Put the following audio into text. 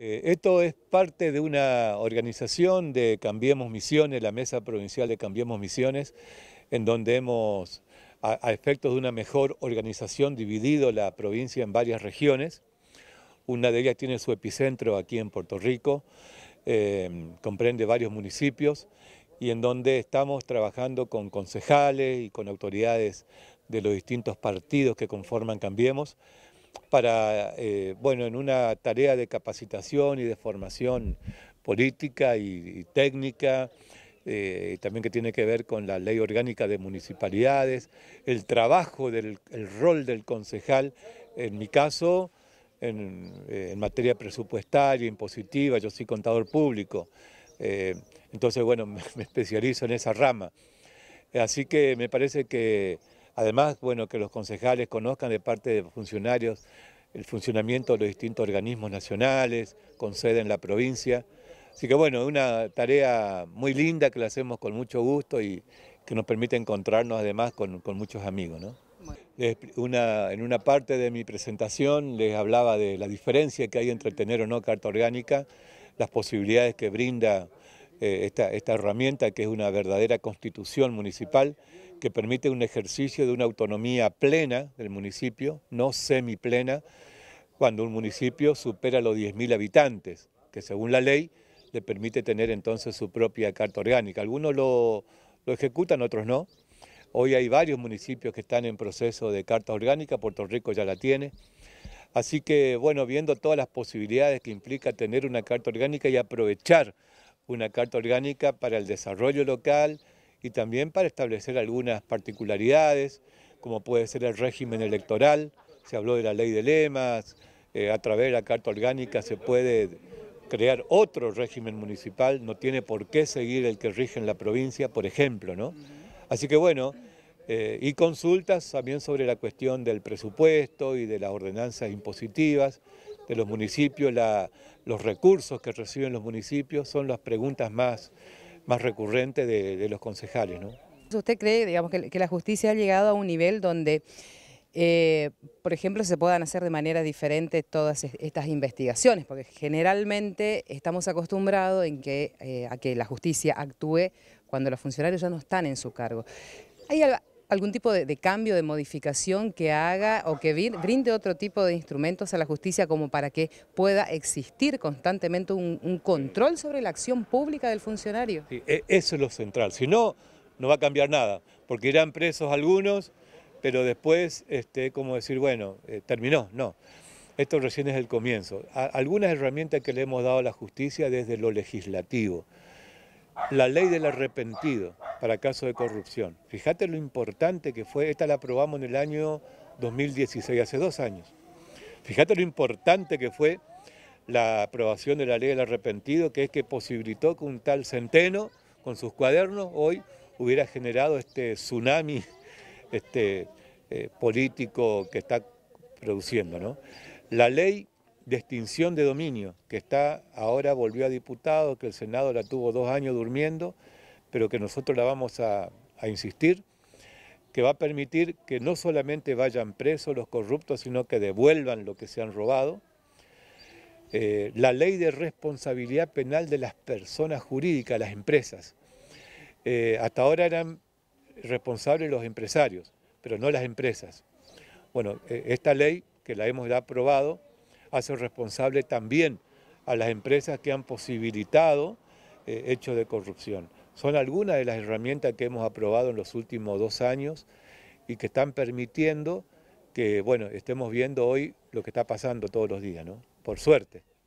Eh, esto es parte de una organización de Cambiemos Misiones, la Mesa Provincial de Cambiemos Misiones, en donde hemos, a, efectos de una mejor organización, dividido la provincia en varias regiones. Una de ellas tiene su epicentro aquí en Puerto Rico, em, comprende varios municipios y en donde estamos trabajando con concejales y con autoridades de los distintos partidos que conforman Cambiemos para, eh, bueno, en una tarea de capacitación y de formación política y, técnica, eh, también que tiene que ver con la ley orgánica de municipalidades, el trabajo del el rol del concejal, en mi caso, en, eh, materia presupuestaria, impositiva, yo soy contador público, entonces bueno, me, especializo en esa rama. Así que me parece que Además, bueno, que los concejales conozcan de parte de funcionarios el funcionamiento de los distintos organismos nacionales, con sede en la provincia. Así que bueno, una tarea muy linda que la hacemos con mucho gusto y que nos permite encontrarnos además con, muchos amigos. en una parte de mi presentación les hablaba de la diferencia que hay entre tener o no carta orgánica, las posibilidades que brinda eh, esta, herramienta que es una verdadera constitución municipal que permite un ejercicio de una autonomía plena del municipio, no semiplena, cuando un municipio supera los 10.000 habitantes, que según la ley le permite tener entonces su propia carta orgánica. Algunos lo, lo ejecutan, otros no. Hoy hay varios municipios que están en proceso de carta orgánica, Puerto Rico ya la tiene. Así que, bueno, viendo todas las posibilidades que implica tener una carta orgánica y aprovechar una carta orgánica para el desarrollo local y también para establecer algunas particularidades, como puede ser el régimen electoral, se habló de la ley de lemas, eh, a través de la carta orgánica se puede crear otro régimen municipal, no tiene por qué seguir el que rige en la provincia, por ejemplo, ¿no? Así que bueno, eh, y consultas también sobre la cuestión del presupuesto y de las ordenanzas impositivas, de los municipios, los recursos que reciben los municipios, son las preguntas más, más recurrentes de, los concejales. ¿no? ¿Usted cree digamos, que, la justicia ha llegado a un nivel donde, eh, por ejemplo, se puedan hacer de manera diferente todas estas investigaciones? Porque generalmente estamos acostumbrados en que, eh, a que la justicia actúe cuando los funcionarios ya no están en su cargo. ¿Hay algún tipo de, cambio, de modificación que haga o que brinde otro tipo de instrumentos a la justicia como para que pueda existir constantemente un, control sobre la acción pública del funcionario? E-, eso es lo central, si no, no va a cambiar nada, porque irán presos algunos, pero después, este, como decir, bueno, eh, terminó, no. Esto recién es el comienzo. algunas herramientas que le hemos dado a la justicia desde lo legislativo la ley del arrepentido para casos de corrupción. Fíjate lo importante que fue, esta la aprobamos en el año 2016, hace dos años. Fíjate lo importante que fue la aprobación de la ley del arrepentido, que es que posibilitó que un tal Centeno, con sus cuadernos, hoy hubiera generado este tsunami este, eh, político que está produciendo. ¿no? La ley de extinción de dominio, que está ahora volvió a diputado, que el Senado la tuvo dos años durmiendo, pero que nosotros la vamos a, insistir, que va a permitir que no solamente vayan presos los corruptos, sino que devuelvan lo que se han robado. Eh, la ley de responsabilidad penal de las personas jurídicas, las empresas. Eh, hasta ahora eran responsables los empresarios, pero no las empresas. Bueno, eh, esta ley que la hemos aprobado hace responsable también a las empresas que han posibilitado eh, hechos de corrupción. Son algunas de las herramientas que hemos aprobado en los últimos dos años y que están permitiendo que, bueno, estemos viendo hoy lo que está pasando todos los días, ¿no? Por suerte.